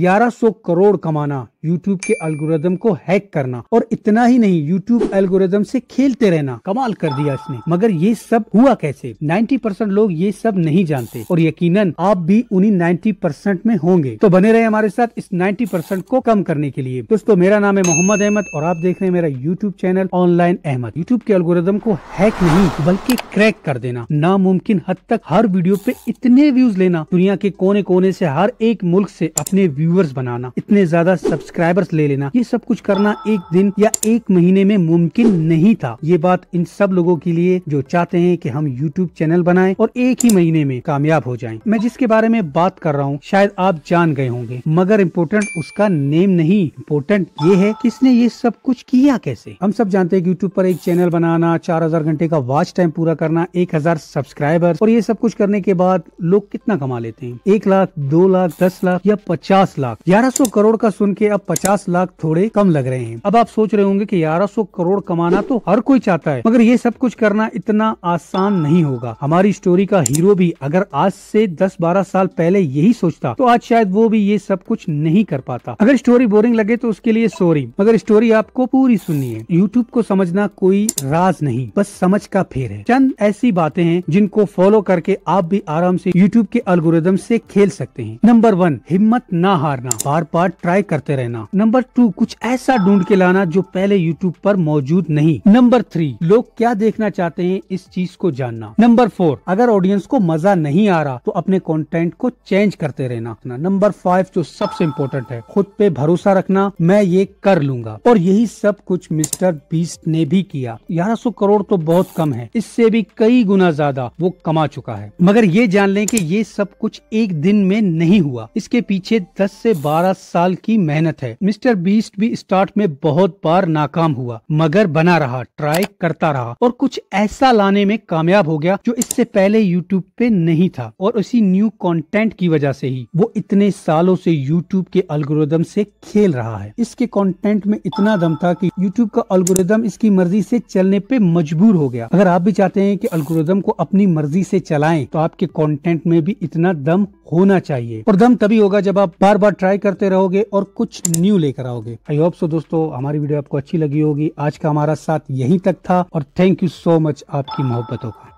ग्यारह सौ करोड़ कमाना यूट्यूब के एल्गोरिदम को हैक करना और इतना ही नहीं यूट्यूब एल्गोरिदम से खेलते रहना कमाल कर दिया इसने मगर ये सब हुआ कैसे 90 परसेंट लोग ये सब नहीं जानते और यकीनन आप भी उन्हीं 90 परसेंट में होंगे तो बने रहे हमारे साथ इस 90 परसेंट को कम करने के लिए दोस्तों मेरा नाम है मोहम्मद अहमद और आप देख रहे हैं मेरा YouTube channel online Ahmad YouTube के एल्गोरिदम को हैक नहीं बल्कि क्रैक कर देना नामुमकिन हद तक हर वीडियो पे इतने व्यूज लेना दुनिया के कोने कोने से हर एक मुल्क से अपने व्यूअर्स बनाना इतने ज्यादा सब्सक्राइब सब्सक्राइबर्स ले लेना ये सब कुछ करना एक दिन या एक महीने में मुमकिन नहीं था ये बात इन सब लोगों के लिए जो चाहते हैं कि हम यूट्यूब चैनल बनाएं और एक ही महीने में कामयाब हो जाएं। मैं जिसके बारे में बात कर रहा हूँ शायद आप जान गए होंगे मगर इम्पोर्टेंट उसका नेम नहीं इम्पोर्टेंट ये है कि इसने ये सब कुछ किया कैसे हम सब जानते हैं यूट्यूब पर एक चैनल बनाना चार हजार घंटे का वॉच टाइम पूरा करना एक हजार सब्सक्राइबर और ये सब कुछ करने के बाद लोग कितना कमा लेते हैं एक लाख दो लाख दस लाख या पचास लाख ग्यारह सौ करोड़ का सुन के पचास लाख थोड़े कम लग रहे हैं अब आप सोच रहे होंगे कि 1100 करोड़ कमाना तो हर कोई चाहता है मगर ये सब कुछ करना इतना आसान नहीं होगा हमारी स्टोरी का हीरो भी अगर आज से 10-12 साल पहले यही सोचता तो आज शायद वो भी ये सब कुछ नहीं कर पाता अगर स्टोरी बोरिंग लगे तो उसके लिए सॉरी मगर स्टोरी आपको पूरी सुननी है यूट्यूब को समझना कोई राज नहीं बस समझ का फेर है चंद ऐसी बातें हैं जिनको फॉलो करके आप भी आराम से यूट्यूब के अलगोरिदम से खेल सकते हैं नंबर वन हिम्मत ना हारना बार बार ट्राई करते रहे रहना नंबर टू कुछ ऐसा ढूंढ के लाना जो पहले यूट्यूब पर मौजूद नहीं नंबर थ्री लोग क्या देखना चाहते हैं इस चीज को जानना नंबर फोर अगर ऑडियंस को मजा नहीं आ रहा तो अपने कॉन्टेंट को चेंज करते रहना नंबर फाइव जो सबसे इम्पोर्टेंट है खुद पे भरोसा रखना मैं ये कर लूंगा और यही सब कुछ मिस्टर बीस्ट ने भी किया ग्यारह सौ करोड़ तो बहुत कम है इससे भी कई गुना ज्यादा वो कमा चुका है मगर ये जान लें कि ये सब कुछ एक दिन में नहीं हुआ इसके पीछे 10 से 12 साल की मेहनत मेहनत है मिस्टर बीस्ट भी स्टार्ट में बहुत बार नाकाम हुआ मगर बना रहा ट्राई करता रहा और कुछ ऐसा लाने में कामयाब हो गया जो इससे पहले यूट्यूब पे नहीं था और उसी न्यू कॉन्टेंट की वजह से ही वो इतने सालों से यूट्यूब के अलगोरिदम से खेल रहा है इसके कॉन्टेंट में इतना दम था कि यूट्यूब का अलगोरिदम इसकी मर्जी से चलने पे मजबूर हो गया अगर आप भी चाहते हैं कि अलगोरिदम को अपनी मर्जी से चलाएं तो आपके कंटेंट में भी इतना दम होना चाहिए और दम तभी होगा जब आप बार बार ट्राई करते रहोगे और कुछ न्यू लेकर आओगे आई होप सो दोस्तों हमारी वीडियो आपको अच्छी लगी होगी आज का हमारा साथ यहीं तक था और थैंक यू सो मच आपकी मोहब्बतों का